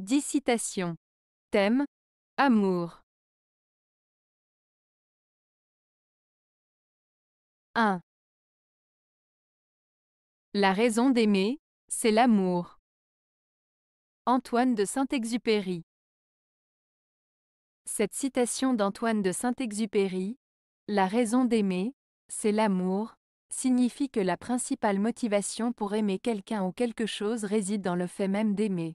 Dix citations. Thème Amour. 1. La raison d'aimer, c'est l'amour. Antoine de Saint-Exupéry. Cette citation d'Antoine de Saint-Exupéry, La raison d'aimer, c'est l'amour, signifie que la principale motivation pour aimer quelqu'un ou quelque chose réside dans le fait même d'aimer.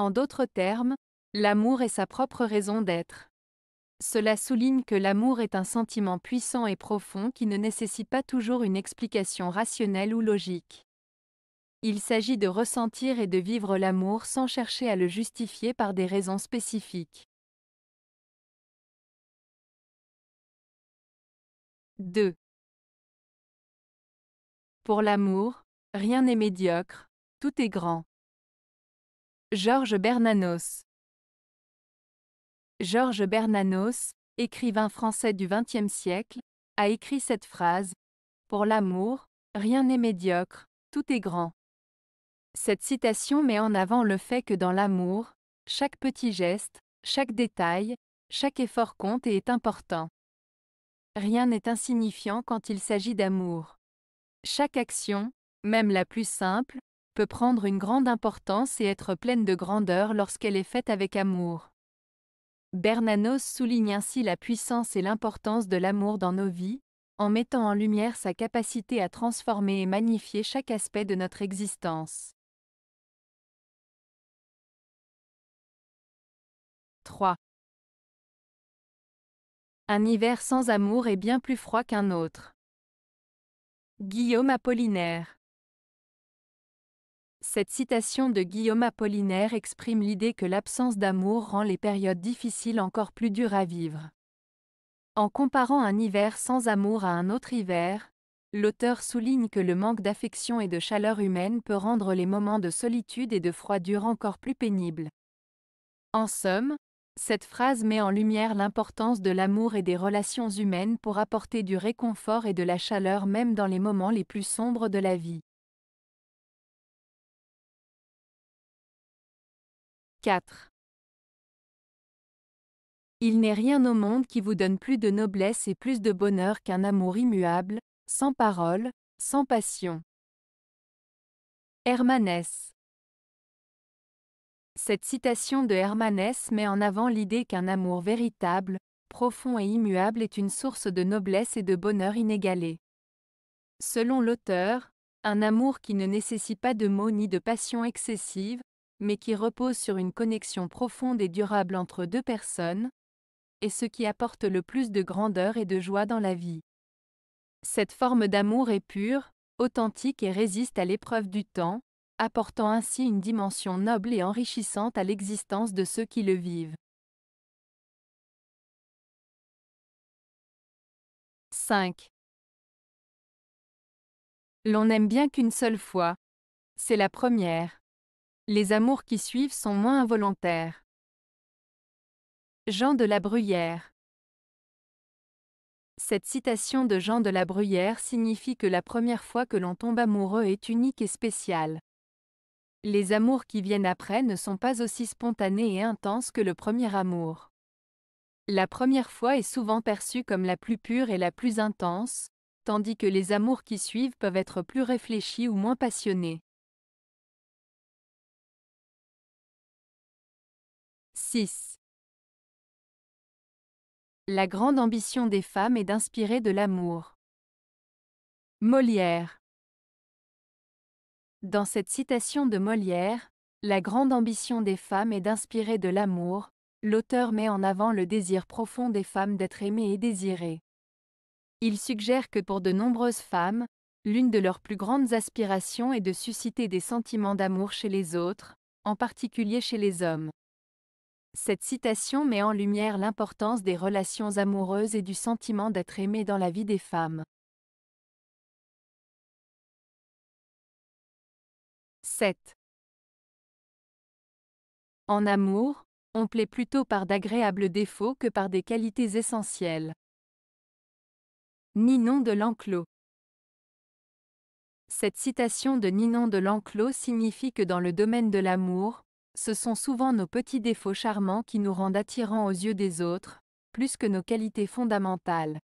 En d'autres termes, l'amour est sa propre raison d'être. Cela souligne que l'amour est un sentiment puissant et profond qui ne nécessite pas toujours une explication rationnelle ou logique. Il s'agit de ressentir et de vivre l'amour sans chercher à le justifier par des raisons spécifiques. 2. Pour l'amour, rien n'est médiocre, tout est grand. Georges Bernanos Georges Bernanos, écrivain français du XXe siècle, a écrit cette phrase Pour l'amour, rien n'est médiocre, tout est grand. Cette citation met en avant le fait que dans l'amour, chaque petit geste, chaque détail, chaque effort compte et est important. Rien n'est insignifiant quand il s'agit d'amour. Chaque action, même la plus simple, peut prendre une grande importance et être pleine de grandeur lorsqu'elle est faite avec amour. Bernanos souligne ainsi la puissance et l'importance de l'amour dans nos vies, en mettant en lumière sa capacité à transformer et magnifier chaque aspect de notre existence. 3. Un hiver sans amour est bien plus froid qu'un autre. Guillaume Apollinaire cette citation de Guillaume Apollinaire exprime l'idée que l'absence d'amour rend les périodes difficiles encore plus dures à vivre. En comparant un hiver sans amour à un autre hiver, l'auteur souligne que le manque d'affection et de chaleur humaine peut rendre les moments de solitude et de froidure encore plus pénibles. En somme, cette phrase met en lumière l'importance de l'amour et des relations humaines pour apporter du réconfort et de la chaleur même dans les moments les plus sombres de la vie. 4. Il n'est rien au monde qui vous donne plus de noblesse et plus de bonheur qu'un amour immuable, sans parole, sans passion. Hermanès Cette citation de Hermanès met en avant l'idée qu'un amour véritable, profond et immuable est une source de noblesse et de bonheur inégalés. Selon l'auteur, un amour qui ne nécessite pas de mots ni de passion excessive, mais qui repose sur une connexion profonde et durable entre deux personnes, et ce qui apporte le plus de grandeur et de joie dans la vie. Cette forme d'amour est pure, authentique et résiste à l'épreuve du temps, apportant ainsi une dimension noble et enrichissante à l'existence de ceux qui le vivent. 5. L'on n'aime bien qu'une seule fois. C'est la première. Les amours qui suivent sont moins involontaires. Jean de la Bruyère Cette citation de Jean de la Bruyère signifie que la première fois que l'on tombe amoureux est unique et spéciale. Les amours qui viennent après ne sont pas aussi spontanés et intenses que le premier amour. La première fois est souvent perçue comme la plus pure et la plus intense, tandis que les amours qui suivent peuvent être plus réfléchis ou moins passionnés. 6. La grande ambition des femmes est d'inspirer de l'amour. Molière. Dans cette citation de Molière, La grande ambition des femmes est d'inspirer de l'amour, l'auteur met en avant le désir profond des femmes d'être aimées et désirées. Il suggère que pour de nombreuses femmes, l'une de leurs plus grandes aspirations est de susciter des sentiments d'amour chez les autres, en particulier chez les hommes. Cette citation met en lumière l'importance des relations amoureuses et du sentiment d'être aimé dans la vie des femmes. 7. En amour, on plaît plutôt par d'agréables défauts que par des qualités essentielles. Ninon de l'enclos. Cette citation de Ninon de l'enclos signifie que dans le domaine de l'amour, ce sont souvent nos petits défauts charmants qui nous rendent attirants aux yeux des autres, plus que nos qualités fondamentales.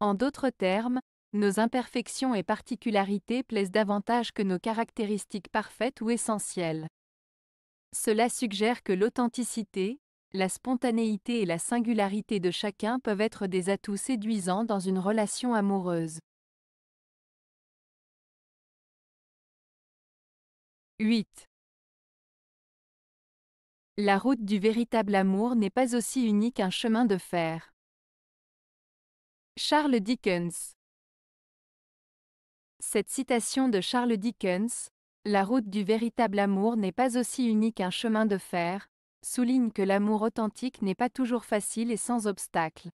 En d'autres termes, nos imperfections et particularités plaisent davantage que nos caractéristiques parfaites ou essentielles. Cela suggère que l'authenticité, la spontanéité et la singularité de chacun peuvent être des atouts séduisants dans une relation amoureuse. 8. La route du véritable amour n'est pas aussi unique qu'un chemin de fer. Charles Dickens Cette citation de Charles Dickens, La route du véritable amour n'est pas aussi unique qu'un chemin de fer, souligne que l'amour authentique n'est pas toujours facile et sans obstacles.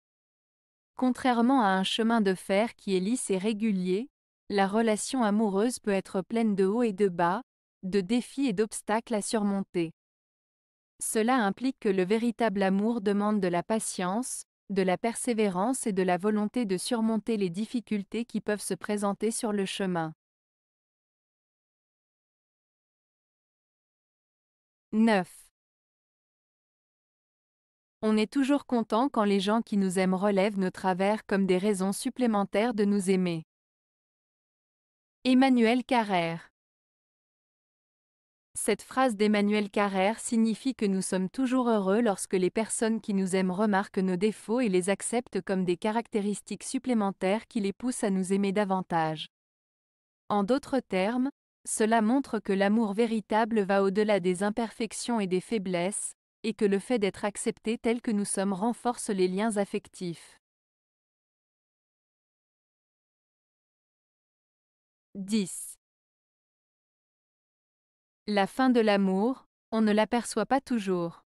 Contrairement à un chemin de fer qui est lisse et régulier, la relation amoureuse peut être pleine de hauts et de bas, de défis et d'obstacles à surmonter. Cela implique que le véritable amour demande de la patience, de la persévérance et de la volonté de surmonter les difficultés qui peuvent se présenter sur le chemin. 9. On est toujours content quand les gens qui nous aiment relèvent nos travers comme des raisons supplémentaires de nous aimer. Emmanuel Carrère cette phrase d'Emmanuel Carrère signifie que nous sommes toujours heureux lorsque les personnes qui nous aiment remarquent nos défauts et les acceptent comme des caractéristiques supplémentaires qui les poussent à nous aimer davantage. En d'autres termes, cela montre que l'amour véritable va au-delà des imperfections et des faiblesses, et que le fait d'être accepté tel que nous sommes renforce les liens affectifs. 10. La fin de l'amour, on ne l'aperçoit pas toujours.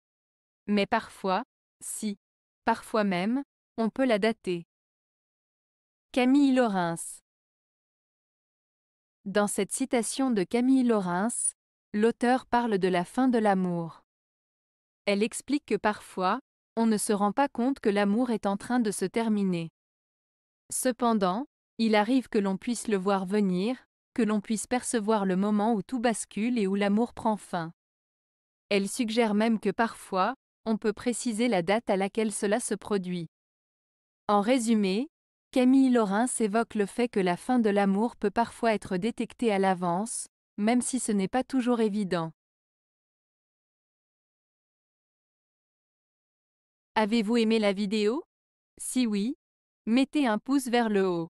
Mais parfois, si, parfois même, on peut la dater. Camille Laurens Dans cette citation de Camille Laurens, l'auteur parle de la fin de l'amour. Elle explique que parfois, on ne se rend pas compte que l'amour est en train de se terminer. Cependant, il arrive que l'on puisse le voir venir, que l'on puisse percevoir le moment où tout bascule et où l'amour prend fin. Elle suggère même que parfois, on peut préciser la date à laquelle cela se produit. En résumé, Camille Laurens évoque le fait que la fin de l'amour peut parfois être détectée à l'avance, même si ce n'est pas toujours évident. Avez-vous aimé la vidéo Si oui, mettez un pouce vers le haut.